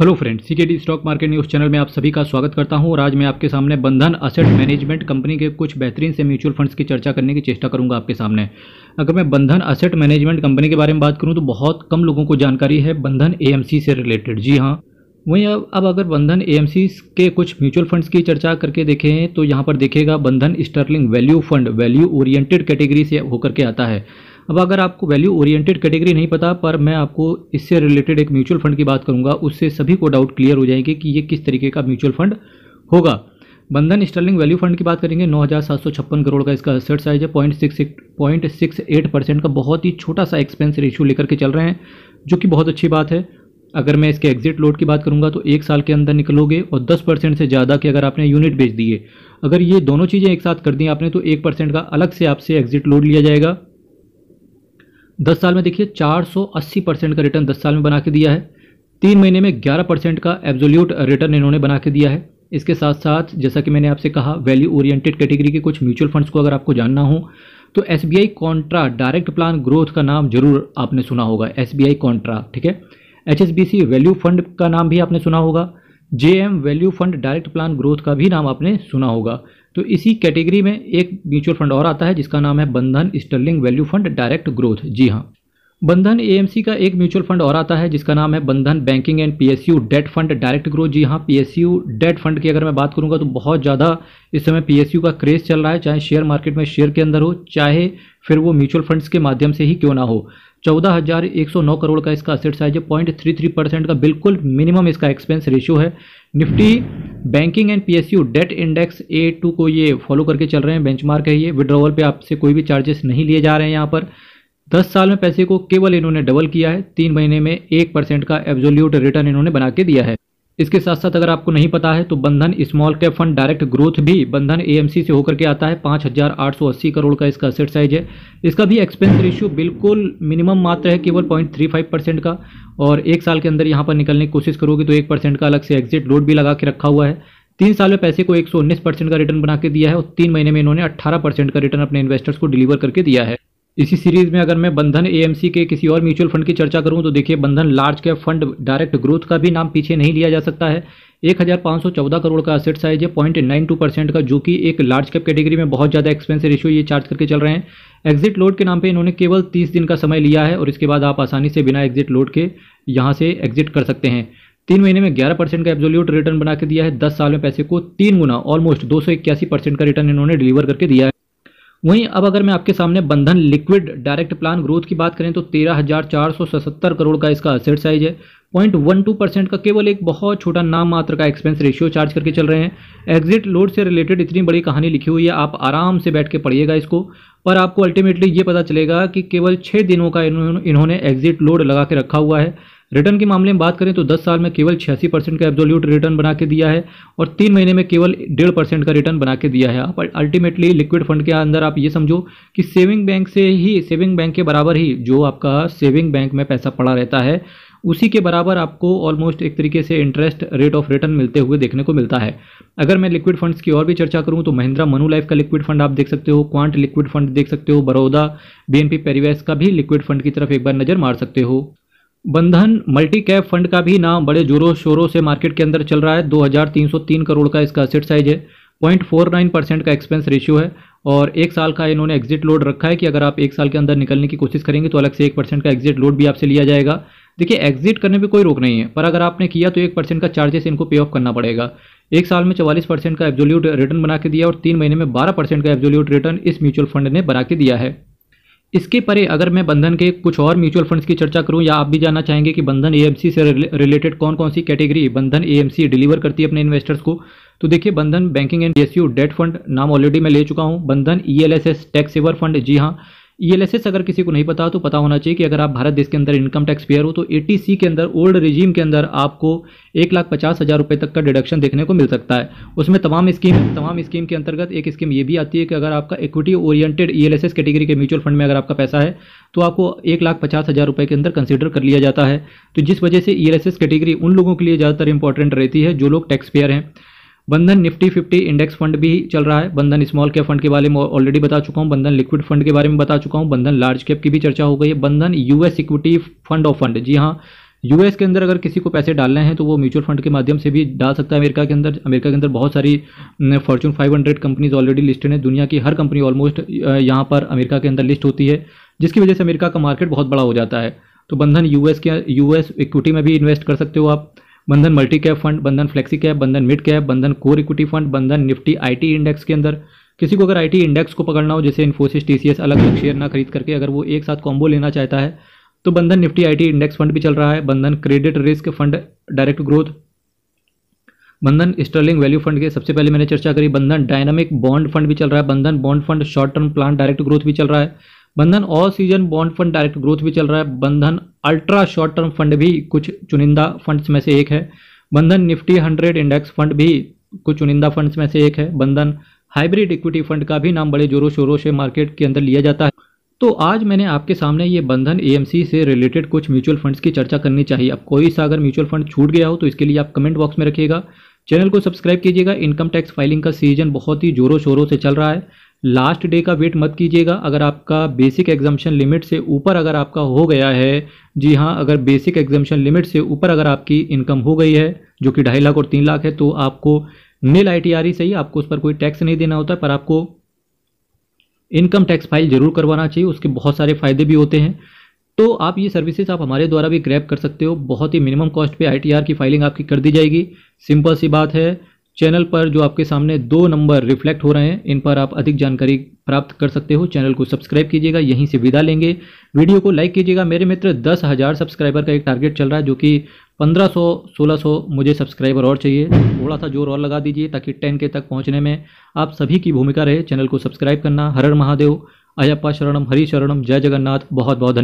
hello friends CKD stock market news channel में आप सभी का स्वागत करता हूं और आज मैं आपके सामने बंधन असेट मैनेजमेंट कंपनी के कुछ बेहतरीन से म्यूचुअल फंड्स की चर्चा करने की चेष्टा करूंगा आपके सामने अगर मैं बंधन असेट मैनेजमेंट कंपनी के बारे में बात करूं तो बहुत कम लोगों को जानकारी है बंधन ए से रिलेटेड जी हाँ वहीं अब अब अगर बंधन ए के कुछ म्यूचुअल फंड्स की चर्चा करके देखें तो यहाँ पर देखेगा Bandhan sterling value fund value oriented category से होकर के आता है अब अगर आपको वैल्यू ओरिएंटेड कैटेगरी नहीं पता पर मैं आपको इससे रिलेटेड एक म्यूचुअल फंड की बात करूंगा उससे सभी को डाउट क्लियर हो जाएंगे कि ये किस तरीके का म्यूचुअल फंड होगा बंधन स्टर्लिंग वैल्यू फंड की बात करेंगे नौ हज़ार सात सौ छप्पन करोड़ का इसका असेट साइज है point six point six eight percent का बहुत ही छोटा सा एक्सपेंस रेशियो लेकर के चल रहे हैं जो कि बहुत अच्छी बात है अगर मैं इसके एग्जिट लोड की बात करूंगा तो एक साल के अंदर निकलोगे और दस परसेंट से ज़्यादा की अगर आपने यूनिट बेच दिए अगर ये दोनों चीज़ें एक साथ कर दी आपने तो एक परसेंट का अलग से आपसे एग्जिट लोड लिया जाएगा दस साल में देखिए 480 परसेंट का रिटर्न दस साल में बना के दिया है तीन महीने में ग्यारह परसेंट का एब्जोल्यूट रिटर्न इन्होंने बना के दिया है इसके साथ साथ जैसा कि मैंने आपसे कहा वैल्यू ओरिएंटेड कैटेगरी के कुछ म्यूचुअल फंड्स को अगर आपको जानना हो तो S B I contra direct plan growth का नाम जरूर आपने सुना होगा एस बी आई कॉन्ट्रा ठीक है H S B C value fund का नाम भी आपने सुना होगा J M value fund direct plan growth का भी नाम आपने सुना होगा तो इसी कैटेगरी में एक म्यूचुअल फंड और आता है जिसका नाम है Bandhan sterling value fund direct growth जी हाँ बंधन ए का एक म्यूचुअल फंड और आता है जिसका नाम है Bandhan banking and P debt fund direct growth जी हाँ पी डेट फंड की अगर मैं बात करूँगा तो बहुत ज़्यादा इस समय पी का क्रेज चल रहा है चाहे शेयर मार्केट में शेयर के अंदर हो चाहे फिर वो म्यूचुअल फंड्स के माध्यम से ही क्यों ना हो चौदह हज़ार एक सौ नौ करोड़ का इसका असेट साइज है पॉइंट थ्री थ्री परसेंट का बिल्कुल मिनिमम इसका एक्सपेंस रेशियो है Nifty banking and PSU debt index A two को ये फॉलो करके चल रहे हैं बेंचमार्क है ये विड्रॉवल पे आपसे कोई भी चार्जेस नहीं लिए जा रहे हैं यहाँ पर दस साल में पैसे को केवल इन्होंने डबल किया है तीन महीने में एक परसेंट का एब्जोल्यूट रिटर्न इन्होंने बना के दिया है इसके साथ साथ अगर आपको नहीं पता है तो Bandhan small cap fund direct growth भी बंधन एएमसी से होकर के आता है पाँच हज़ार आठ सौ अस्सी करोड़ का इसका असेट साइज है इसका भी एक्सपेंस रेशियो बिल्कुल मिनिमम मात्र है केवल पॉइंट थ्री फाइव परसेंट का और एक साल के अंदर यहाँ पर निकलने की कोशिश करोगे तो एक परसेंट का अलग से एग्जिट लोड भी लगा के रखा हुआ है तीन साल में पैसे को एक सौ उन्नीस परसेंट का रिटर्न बना के दिया है और तीन महीने में इन्होंने अट्ठारह परसेंट का रिटर्न अपने इन्वेस्टर्स को डिलीवर करके दिया है इसी सीरीज में अगर मैं बंधन एएमसी के किसी और म्यूचुअल फंड की चर्चा करूं तो देखिए Bandhan large cap fund direct growth का भी नाम पीछे नहीं लिया जा सकता है 1514 करोड़ का असेट साइज है पॉइंट नाइन टू परसेंट का जो कि एक लार्ज कैप कैटेगरी में बहुत ज़्यादा एक्सपेंस रेशियो ये चार्ज करके चल रहे हैं एग्जिट लोड के नाम पे इन्होंने केवल 30 दिन का समय लिया है और इसके बाद आप आसानी से बिना एग्जिट लोड के यहाँ से एग्जिट कर सकते हैं तीन महीने में 11 परसेंट का एब्जोल्यूट रिटर्न बना के दिया है दस साल में पैसे को तीन गुना ऑलमोस्ट दो परसेंट का रिटर्न इन्होंने डिलीवर करके दिया है वहीं अब अगर मैं आपके सामने बंधन लिक्विड डायरेक्ट प्लान ग्रोथ की बात करें तो तेरह हजार चार सौ सतहत्तर करोड़ का इसका असेट साइज है पॉइंट वन टू परसेंट का केवल एक बहुत छोटा नाम मात्र का एक्सपेंस रेशियो चार्ज करके चल रहे हैं एग्जिट लोड से रिलेटेड इतनी बड़ी कहानी लिखी हुई है आप आराम से बैठ के पढ़िएगा इसको पर आपको अल्टीमेटली ये पता चलेगा कि केवल छः दिनों का इन्होंने एग्जिट लोड लगा के रखा हुआ है रिटर्न के मामले में बात करें तो 10 साल में केवल छियासी परसेंट का एब्जोल्यूट रिटर्न बना के दिया है और तीन महीने में केवल डेढ़ परसेंट का रिटर्न बना के दिया है आप अल्टीमेटली लिक्विड फंड के अंदर आप ये समझो कि सेविंग बैंक से ही सेविंग बैंक के बराबर ही जो आपका सेविंग बैंक में पैसा पड़ा रहता है उसी के बराबर आपको ऑलमोस्ट एक तरीके से इंटरेस्ट रेट ऑफ रिटर्न मिलते हुए देखने को मिलता है अगर मैं लिक्विड फंड्स की और भी चर्चा करूं तो महिंद्रा मनु लाइफ का लिक्विड फंड आप देख सकते हो क्वांट लिक्विड फंड देख सकते हो बड़ौदा बीएनपी एन का भी लिक्विड फंड की तरफ एक बार नज़र मार सकते हो बंधन मल्टी कैप फंड का भी नाम बड़े जोरों शोरों से मार्केट के अंदर चल रहा है 2303 करोड़ का इसका असेट साइज है 0.49 परसेंट का एक्सपेंस रेशियो है और एक साल का इन्होंने एग्जिट लोड रखा है कि अगर आप एक साल के अंदर निकलने की कोशिश करेंगे तो अलग से एक परसेंट का एग्जिट लोड भी आपसे लिया जाएगा देखिए एग्जिट करने में कोई रोक नहीं है पर अगर आपने किया तो एक परसेंट का चार्जेस इनको पे ऑफ करना पड़ेगा एक साल में चवालीस परसेंट का एब्जोल्यूट रिटर्न बना के दिया और तीन महीने में बारह परसेंट का एब्जोल्यूट रिटर्न इस म्यूचुअल फंड ने बना के दिया है इसके परे अगर मैं बंधन के कुछ और म्यूचुअल फंड्स की चर्चा करूं या आप भी जानना चाहेंगे कि बंधन एएमसी से रिलेटेड कौन कौन सी कैटेगरी बंधन एएमसी डिलीवर करती है अपने इन्वेस्टर्स को तो देखिए Bandhan banking and S debt fund नाम ऑलरेडी मैं ले चुका हूं Bandhan ELSS tax saver fund जी हाँ ईएलएसएस e अगर किसी को नहीं पता तो पता होना चाहिए कि अगर आप भारत देश के अंदर इनकम टैक्स पेयर हो तो एटीसी के अंदर ओल्ड रिजीम के अंदर आपको एक लाख पचास हज़ार रुपये तक का डिडक्शन देखने को मिल सकता है उसमें तमाम स्कीम तमाम स्कीम के अंतर्गत एक स्कीम ये भी आती है कि अगर आपका इक्विटी ओरिएंटेड ईएलएसएस कैटेगरी के म्यूचुअल फंड में अगर आपका पैसा है तो आपको एक लाख पचास हज़ार रुपये के अंदर कंसिडर कर लिया जाता है तो जिस वजह से ई e कैटेगरी उन लोगों के लिए ज़्यादातर इंपॉर्टेंट रहती है जो लोग टैक्स पेयर हैं बंधन निफ्टी फिफ्टी इंडेक्स फंड भी चल रहा है बंधन स्मॉल कैप फंड के बारे में ऑलरेडी बता चुका हूँ बंधन लिक्विड फंड के बारे में बता चुका हूँ बंधन लार्ज कैप की भी चर्चा हो गई है Bandhan US equity fund of fund जी हाँ यूएस के अंदर अगर किसी को पैसे डालने हैं तो वो म्यूचुअल फंड के माध्यम से भी डाल सकता है अमेरिका के अंदर अमेरिका के अंदर बहुत सारी फॉर्चून 500 कंपनीज ऑलरेडी लिस्टेड हैं दुनिया की हर कंपनी ऑलमोस्ट यहाँ पर अमेरिका के अंदर लिस्ट होती है जिसकी वजह से अमेरिका का मार्केट बहुत बड़ा हो जाता है तो बंधन यूएस के यूएस इक्विटी में भी इन्वेस्ट कर सकते हो आप Bandhan multi cap fund Bandhan flexi cap Bandhan mid cap Bandhan core equity fund Bandhan Nifty IT index के अंदर किसी को अगर आईटी इंडेक्स को पकड़ना हो जैसे इन्फोसिस टीसीएस अलग अलग शेयर ना खरीद करके अगर वो एक साथ कॉम्बो लेना चाहता है तो बंधन निफ्टी आईटी इंडेक्स फंड भी चल रहा है Bandhan credit risk fund direct growth Bandhan sterling value fund के सबसे पहले मैंने चर्चा करी बंधन डायनामिक बॉन्ड फंड भी चल रहा है Bandhan bond fund short term plan direct growth भी चल रहा है Bandhan all season bond fund direct growth भी चल रहा है बंधन अल्ट्रा शॉर्ट टर्म फंड भी कुछ चुनिंदा फंड्स में से एक है बंधन निफ्टी हंड्रेड इंडेक्स फंड भी कुछ चुनिंदा फंड्स में से एक है बंधन हाइब्रिड इक्विटी फंड का भी नाम बड़े जोरों शोरों से मार्केट के अंदर लिया जाता है तो आज मैंने आपके सामने ये बंधन एएमसी से रिलेटेड कुछ म्यूचुअल फंड्स की चर्चा करनी चाहिए अब कोई सा अगर म्यूचुअल फंड छूट गया हो तो इसके लिए आप कमेंट बॉक्स में रखिएगा चैनल को सब्सक्राइब कीजिएगा इनकम टैक्स फाइलिंग का सीजन बहुत ही जोरों शोरों से चल रहा है लास्ट डे का वेट मत कीजिएगा अगर आपका बेसिक एग्जामेशन लिमिट से ऊपर अगर आपका हो गया है जी हाँ अगर बेसिक एग्जामेशन लिमिट से ऊपर अगर आपकी इनकम हो गई है जो कि ढाई लाख और तीन लाख है तो आपको नील आई टी सही आपको उस पर कोई टैक्स नहीं देना होता पर आपको इनकम टैक्स फाइल जरूर करवाना चाहिए उसके बहुत सारे फ़ायदे भी होते हैं तो आप ये सर्विसेज आप हमारे द्वारा भी ग्रैप कर सकते हो बहुत ही मिनिमम कॉस्ट पे आईटीआर e की फाइलिंग आपकी कर दी जाएगी सिंपल सी बात है चैनल पर जो आपके सामने दो नंबर रिफ्लेक्ट हो रहे हैं इन पर आप अधिक जानकारी प्राप्त कर सकते हो चैनल को सब्सक्राइब कीजिएगा यहीं से विदा लेंगे वीडियो को लाइक कीजिएगा मेरे मित्र दस हज़ार सब्सक्राइबर का एक टारगेट चल रहा है जो कि पंद्रह सौ सोलह सौ मुझे सब्सक्राइबर और चाहिए थोड़ा सा जोर और लगा दीजिए ताकि टेन के तक पहुँचने में आप सभी की भूमिका रहे चैनल को सब्सक्राइब करना हर महादेव अयप्पा शरणम हरी शरणम जय जगन्नाथ बहुत बहुत